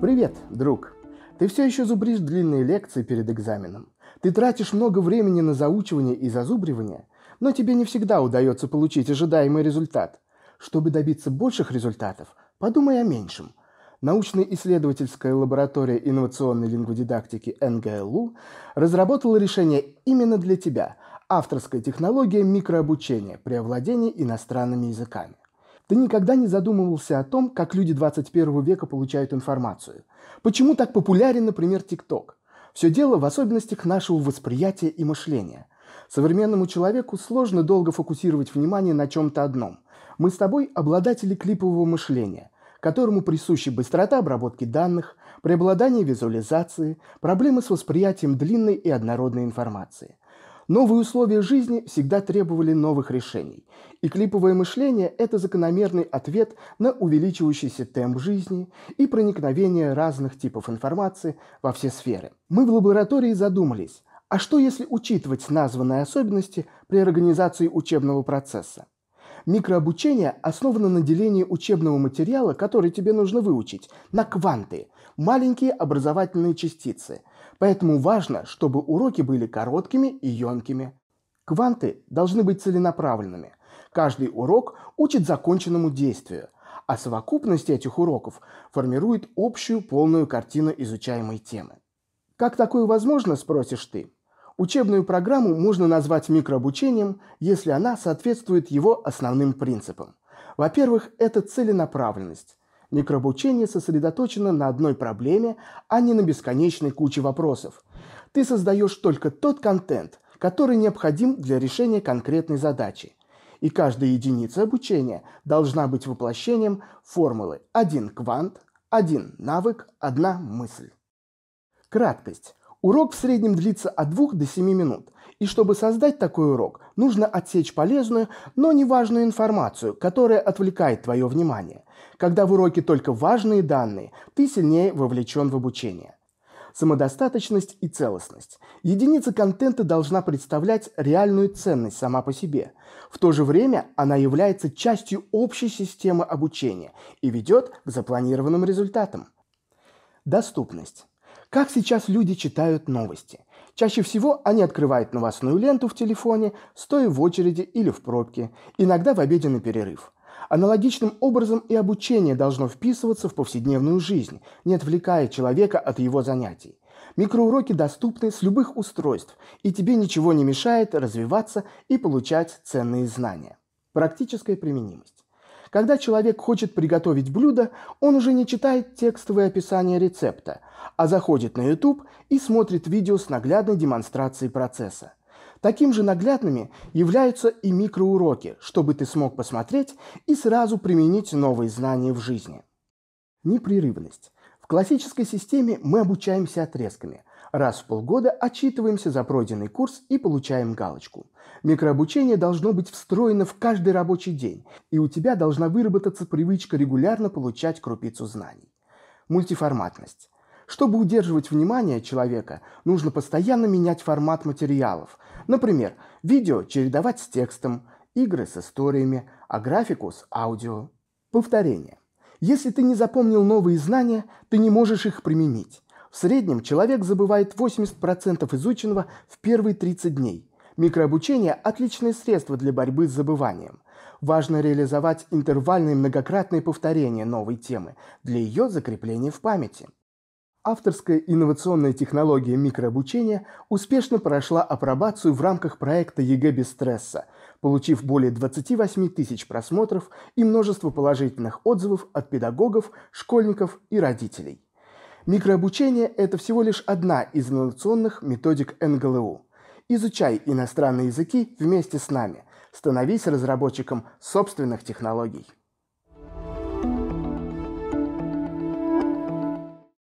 Привет, друг! Ты все еще зубришь длинные лекции перед экзаменом. Ты тратишь много времени на заучивание и зазубривание, но тебе не всегда удается получить ожидаемый результат. Чтобы добиться больших результатов, подумай о меньшем. Научно-исследовательская лаборатория инновационной лингводидактики НГЛУ разработала решение именно для тебя – авторская технология микрообучения при овладении иностранными языками. Ты никогда не задумывался о том, как люди 21 века получают информацию? Почему так популярен, например, ТикТок? Все дело в особенностях нашего восприятия и мышления. Современному человеку сложно долго фокусировать внимание на чем-то одном. Мы с тобой обладатели клипового мышления, которому присущи быстрота обработки данных, преобладание визуализации, проблемы с восприятием длинной и однородной информации. Новые условия жизни всегда требовали новых решений, и клиповое мышление – это закономерный ответ на увеличивающийся темп жизни и проникновение разных типов информации во все сферы. Мы в лаборатории задумались, а что если учитывать названные особенности при организации учебного процесса? Микрообучение основано на делении учебного материала, который тебе нужно выучить, на кванты – маленькие образовательные частицы – Поэтому важно, чтобы уроки были короткими и емкими. Кванты должны быть целенаправленными. Каждый урок учит законченному действию, а совокупность этих уроков формирует общую полную картину изучаемой темы. Как такое возможно, спросишь ты? Учебную программу можно назвать микрообучением, если она соответствует его основным принципам. Во-первых, это целенаправленность. Микрообучение сосредоточено на одной проблеме, а не на бесконечной куче вопросов. Ты создаешь только тот контент, который необходим для решения конкретной задачи. И каждая единица обучения должна быть воплощением формулы один квант, один навык, одна мысль. Краткость. Урок в среднем длится от 2 до 7 минут – и чтобы создать такой урок, нужно отсечь полезную, но неважную информацию, которая отвлекает твое внимание. Когда в уроке только важные данные, ты сильнее вовлечен в обучение самодостаточность и целостность. Единица контента должна представлять реальную ценность сама по себе. В то же время она является частью общей системы обучения и ведет к запланированным результатам. Доступность. Как сейчас люди читают новости? Чаще всего они открывают новостную ленту в телефоне, стоя в очереди или в пробке, иногда в обеденный перерыв. Аналогичным образом и обучение должно вписываться в повседневную жизнь, не отвлекая человека от его занятий. Микроуроки доступны с любых устройств, и тебе ничего не мешает развиваться и получать ценные знания. Практическая применимость. Когда человек хочет приготовить блюдо, он уже не читает текстовое описание рецепта, а заходит на YouTube и смотрит видео с наглядной демонстрацией процесса. Таким же наглядными являются и микроуроки, чтобы ты смог посмотреть и сразу применить новые знания в жизни. Непрерывность. В классической системе мы обучаемся отрезками – Раз в полгода отчитываемся за пройденный курс и получаем галочку. Микрообучение должно быть встроено в каждый рабочий день, и у тебя должна выработаться привычка регулярно получать крупицу знаний. Мультиформатность. Чтобы удерживать внимание человека, нужно постоянно менять формат материалов. Например, видео чередовать с текстом, игры с историями, а графику с аудио. Повторение. Если ты не запомнил новые знания, ты не можешь их применить. В среднем человек забывает 80% изученного в первые 30 дней. Микрообучение – отличное средство для борьбы с забыванием. Важно реализовать интервальные многократные повторения новой темы для ее закрепления в памяти. Авторская инновационная технология микрообучения успешно прошла апробацию в рамках проекта ЕГЭ без стресса, получив более 28 тысяч просмотров и множество положительных отзывов от педагогов, школьников и родителей. Микрообучение – это всего лишь одна из инновационных методик НГЛУ. Изучай иностранные языки вместе с нами. Становись разработчиком собственных технологий.